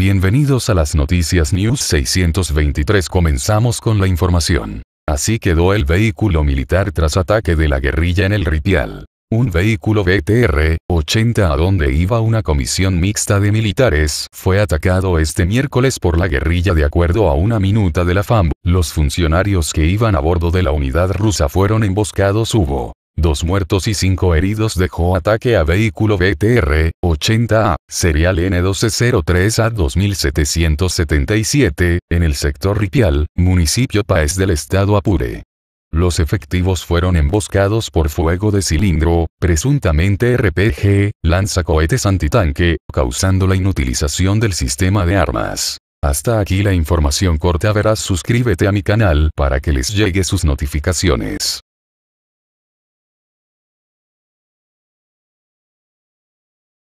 Bienvenidos a las noticias News 623 comenzamos con la información. Así quedó el vehículo militar tras ataque de la guerrilla en el Ripial. Un vehículo BTR-80 a donde iba una comisión mixta de militares fue atacado este miércoles por la guerrilla de acuerdo a una minuta de la FAM. Los funcionarios que iban a bordo de la unidad rusa fueron emboscados hubo Dos muertos y cinco heridos dejó ataque a vehículo BTR, 80A, serial N1203A 2777, en el sector Ripial, municipio Paez del estado Apure. Los efectivos fueron emboscados por fuego de cilindro, presuntamente RPG, cohetes antitanque, causando la inutilización del sistema de armas. Hasta aquí la información corta verás suscríbete a mi canal para que les llegue sus notificaciones.